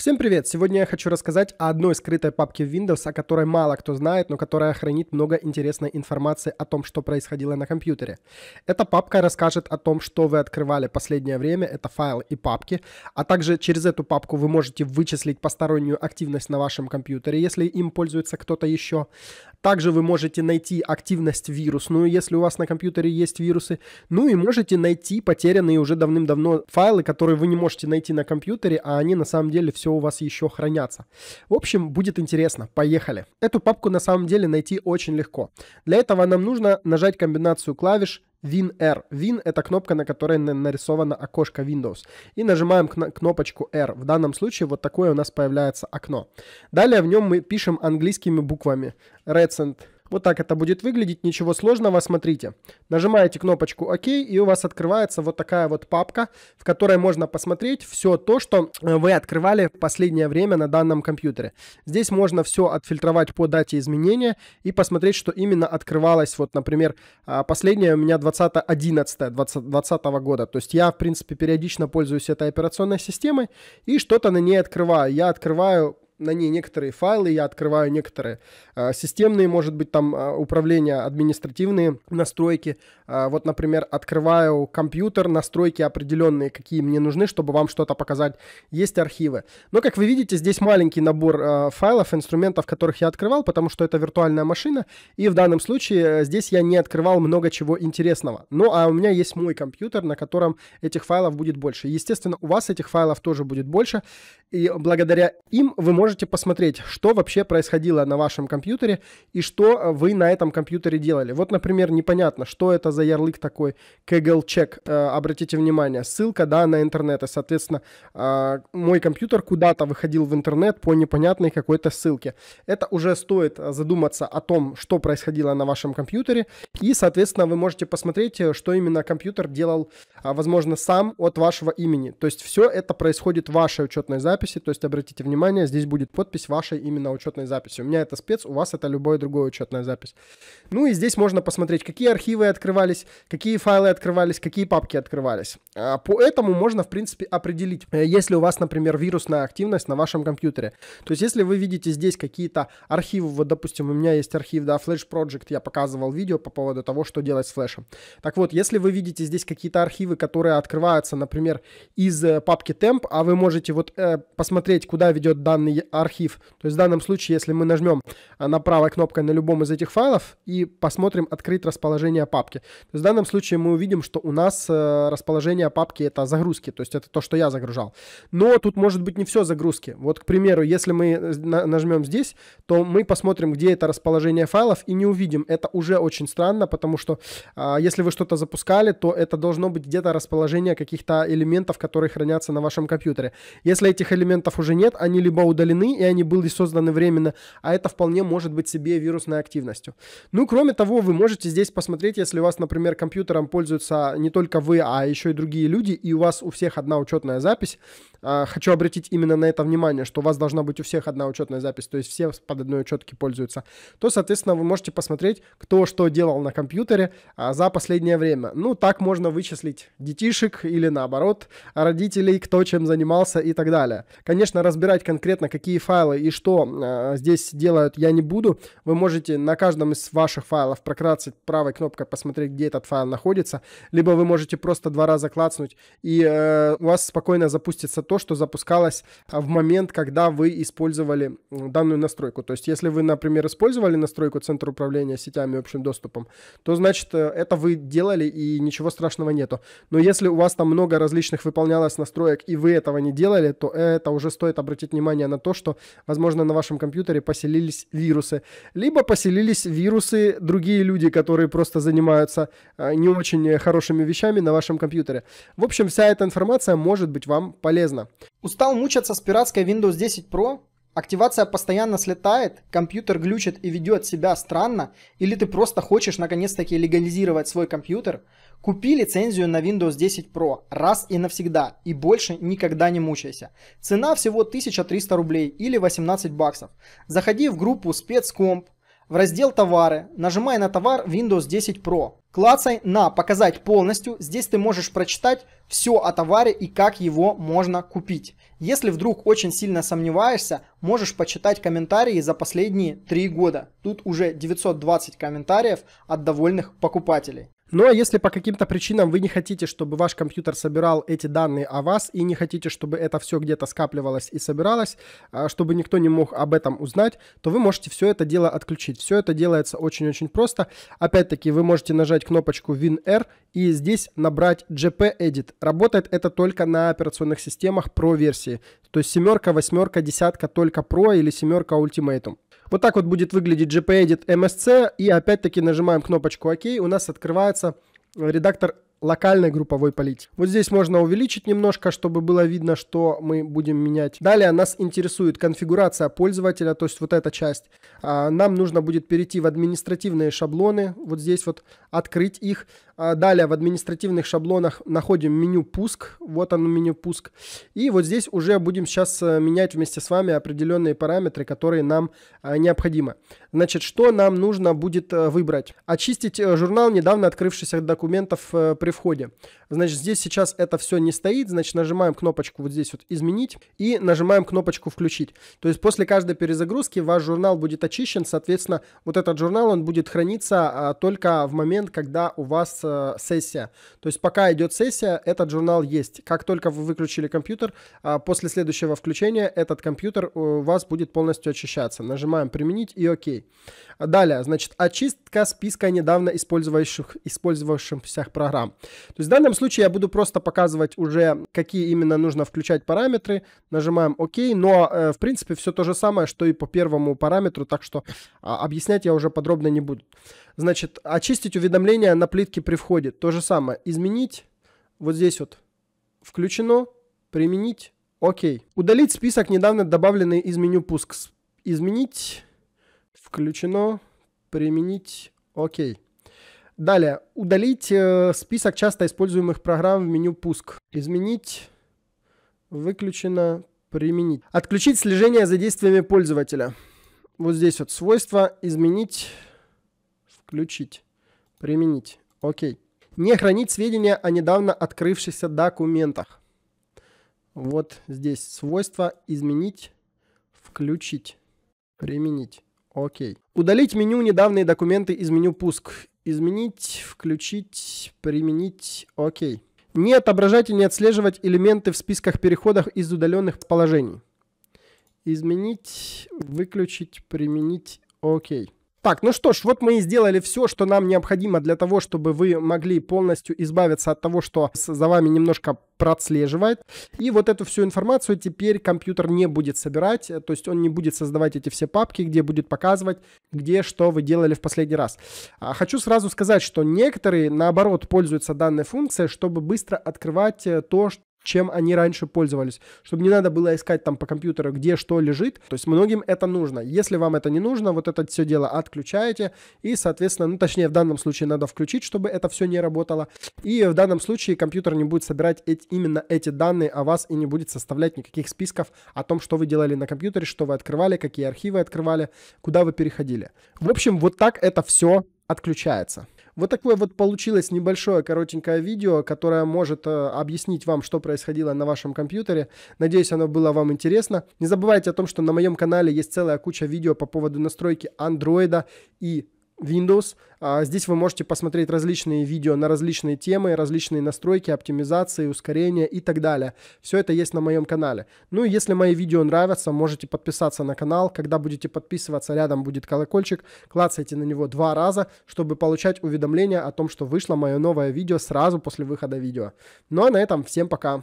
Всем привет! Сегодня я хочу рассказать о одной скрытой папке в Windows, о которой мало кто знает, но которая хранит много интересной информации о том, что происходило на компьютере. Эта папка расскажет о том, что вы открывали последнее время, это файлы и папки, а также через эту папку вы можете вычислить постороннюю активность на вашем компьютере, если им пользуется кто-то еще. Также вы можете найти активность вирусную, если у вас на компьютере есть вирусы, ну и можете найти потерянные уже давным-давно файлы, которые вы не можете найти на компьютере, а они на самом деле все все у вас еще хранятся. В общем, будет интересно. Поехали. Эту папку на самом деле найти очень легко. Для этого нам нужно нажать комбинацию клавиш WinR. Win — это кнопка, на которой нарисовано окошко Windows. И нажимаем кнопочку R. В данном случае вот такое у нас появляется окно. Далее в нем мы пишем английскими буквами. Recent вот так это будет выглядеть, ничего сложного, смотрите. Нажимаете кнопочку ОК, и у вас открывается вот такая вот папка, в которой можно посмотреть все то, что э, вы открывали в последнее время на данном компьютере. Здесь можно все отфильтровать по дате изменения и посмотреть, что именно открывалось. Вот, например, а, последнее у меня 20.11.2020 20, 20 года. То есть я, в принципе, периодично пользуюсь этой операционной системой и что-то на ней открываю. Я открываю на ней некоторые файлы, я открываю некоторые э, системные, может быть, там э, управления, административные настройки. Э, вот, например, открываю компьютер, настройки определенные, какие мне нужны, чтобы вам что-то показать. Есть архивы. Но, как вы видите, здесь маленький набор э, файлов, инструментов, которых я открывал, потому что это виртуальная машина, и в данном случае э, здесь я не открывал много чего интересного. Ну, а у меня есть мой компьютер, на котором этих файлов будет больше. Естественно, у вас этих файлов тоже будет больше, и благодаря им вы можете можете посмотреть, что вообще происходило на вашем компьютере и что э, вы на этом компьютере делали. Вот, например, непонятно, что это за ярлык такой, Kaggle Check, э, обратите внимание, ссылка, да, на интернет, и, соответственно, э, мой компьютер куда-то выходил в интернет по непонятной какой-то ссылке. Это уже стоит э, задуматься о том, что происходило на вашем компьютере, и, соответственно, вы можете посмотреть, э, что именно компьютер делал, возможно, сам от вашего имени. То есть все это происходит в вашей учетной записи, то есть обратите внимание, здесь будет будет подпись вашей именно учетной записи. У меня это спец, у вас это любая другая учетная запись. Ну и здесь можно посмотреть, какие архивы открывались, какие файлы открывались, какие папки открывались. А, по этому можно, в принципе, определить, э, если у вас, например, вирусная активность на вашем компьютере. То есть, если вы видите здесь какие-то архивы, вот, допустим, у меня есть архив, да, Flash Project, я показывал видео по поводу того, что делать с флешем. Так вот, если вы видите здесь какие-то архивы, которые открываются, например, из э, папки temp, а вы можете вот э, посмотреть, куда ведет данный архив. То есть в данном случае, если мы нажмем а, на правой кнопкой на любом из этих файлов и посмотрим «Открыть расположение папки», то есть в данном случае мы увидим, что у нас э, расположение папки — это загрузки, то есть это то, что я загружал. Но тут может быть не все загрузки. Вот, к примеру, если мы э, нажмем здесь, то мы посмотрим, где это расположение файлов и не увидим. Это уже очень странно, потому что а, если вы что-то запускали, то это должно быть где-то расположение каких-то элементов, которые хранятся на вашем компьютере. Если этих элементов уже нет, они либо удалены, изменены, и они были созданы временно, а это вполне может быть себе вирусной активностью. Ну, кроме того, вы можете здесь посмотреть, если у вас, например, компьютером пользуются не только вы, а еще и другие люди, и у вас у всех одна учетная запись, а, хочу обратить именно на это внимание, что у вас должна быть у всех одна учетная запись, то есть все под одной учетки пользуются, то, соответственно, вы можете посмотреть, кто что делал на компьютере а, за последнее время. Ну, так можно вычислить детишек или наоборот родителей, кто чем занимался и так далее. Конечно, разбирать конкретно, какие файлы и что а, здесь делают, я не буду. Вы можете на каждом из ваших файлов прокрасить правой кнопкой, посмотреть, где этот файл находится, либо вы можете просто два раза клацнуть, и э, у вас спокойно запустится то, что запускалось а, в момент, когда вы использовали данную настройку. То есть, если вы, например, использовали настройку Центра управления сетями общим доступом, то, значит, э, это вы делали и ничего страшного нету. Но если у вас там много различных выполнялось настроек и вы этого не делали, то это уже стоит обратить внимание на то, что, возможно, на вашем компьютере поселились вирусы. Либо поселились вирусы другие люди, которые просто занимаются а, не очень э, хорошими вещами на вашем компьютере. В общем, вся эта информация может быть вам полезна. Ладно. Устал мучаться с пиратской Windows 10 Pro? Активация постоянно слетает, компьютер глючит и ведет себя странно, или ты просто хочешь наконец-таки легализировать свой компьютер? Купи лицензию на Windows 10 Pro раз и навсегда и больше никогда не мучайся. Цена всего 1300 рублей или 18 баксов. Заходи в группу спецкомп, в раздел «Товары», нажимай на товар Windows 10 Pro. Клацай на «Показать полностью». Здесь ты можешь прочитать все о товаре и как его можно купить. Если вдруг очень сильно сомневаешься, можешь почитать комментарии за последние три года. Тут уже 920 комментариев от довольных покупателей. Ну а если по каким-то причинам вы не хотите, чтобы ваш компьютер собирал эти данные о вас и не хотите, чтобы это все где-то скапливалось и собиралось, а, чтобы никто не мог об этом узнать, то вы можете все это дело отключить. Все это делается очень-очень просто. Опять-таки вы можете нажать кнопочку WinR и здесь набрать GP-Edit. Работает это только на операционных системах Pro версии. То есть семерка, восьмерка, десятка только Pro или семерка Ultimate. Вот так вот будет выглядеть GP-Edit MSC и опять-таки нажимаем кнопочку ОК, OK, у нас открывается называется редактор локальной групповой политики. Вот здесь можно увеличить немножко, чтобы было видно, что мы будем менять. Далее нас интересует конфигурация пользователя, то есть вот эта часть. А, нам нужно будет перейти в административные шаблоны, вот здесь вот открыть их. А, далее в административных шаблонах находим меню «Пуск». Вот оно меню «Пуск». И вот здесь уже будем сейчас э, менять вместе с вами определенные параметры, которые нам э, необходимы. Значит, что нам нужно будет э, выбрать? Очистить журнал недавно открывшихся документов при входе. Значит, здесь сейчас это все не стоит, значит, нажимаем кнопочку вот здесь вот «Изменить» и нажимаем кнопочку «Включить». То есть после каждой перезагрузки ваш журнал будет очищен, соответственно, вот этот журнал, он будет храниться а, только в момент, когда у вас э, сессия. То есть пока идет сессия, этот журнал есть. Как только вы выключили компьютер, а, после следующего включения этот компьютер у вас будет полностью очищаться. Нажимаем «Применить» и «Ок». Далее, значит, очистка списка недавно использовавших, использовавшихся программ. То есть в данном случае я буду просто показывать уже, какие именно нужно включать параметры. Нажимаем ОК, но э, в принципе все то же самое, что и по первому параметру, так что а, объяснять я уже подробно не буду. Значит, очистить уведомления на плитке при входе. То же самое. Изменить. Вот здесь вот включено. Применить. Окей. Удалить список, недавно добавленный из меню пуск. Изменить. Включено. Применить. Окей. Далее. Удалить э, список часто используемых программ в меню «Пуск». Изменить. Выключено. Применить. Отключить слежение за действиями пользователя. Вот здесь вот свойства. Изменить. Включить. Применить. Окей. Не хранить сведения о недавно открывшихся документах. Вот здесь свойства. Изменить. Включить. Применить. Окей. Удалить меню «Недавние документы» из меню «Пуск». Изменить, включить, применить. Окей. Не отображать и не отслеживать элементы в списках переходов из удаленных положений. Изменить, выключить, применить. Окей. Так, ну что ж, вот мы и сделали все, что нам необходимо для того, чтобы вы могли полностью избавиться от того, что за вами немножко прослеживает. И вот эту всю информацию теперь компьютер не будет собирать, э, то есть он не будет создавать эти все папки, где будет показывать, где что вы делали в последний раз. А, хочу сразу сказать, что некоторые, наоборот, пользуются данной функцией, чтобы быстро открывать э, то, что чем они раньше пользовались, чтобы не надо было искать там по компьютеру, где что лежит. То есть многим это нужно. Если вам это не нужно, вот это все дело отключаете и, соответственно, ну точнее в данном случае надо включить, чтобы это все не работало. И в данном случае компьютер не будет собирать эти, именно эти данные о вас и не будет составлять никаких списков о том, что вы делали на компьютере, что вы открывали, какие архивы открывали, куда вы переходили. В общем, вот так это все отключается. Вот такое вот получилось небольшое коротенькое видео, которое может э, объяснить вам, что происходило на вашем компьютере. Надеюсь, оно было вам интересно. Не забывайте о том, что на моем канале есть целая куча видео по поводу настройки Android и Windows. А, здесь вы можете посмотреть различные видео на различные темы, различные настройки, оптимизации, ускорения и так далее. Все это есть на моем канале. Ну и если мои видео нравятся, можете подписаться на канал. Когда будете подписываться, рядом будет колокольчик. Клацайте на него два раза, чтобы получать уведомления о том, что вышло мое новое видео сразу после выхода видео. Ну а на этом всем пока.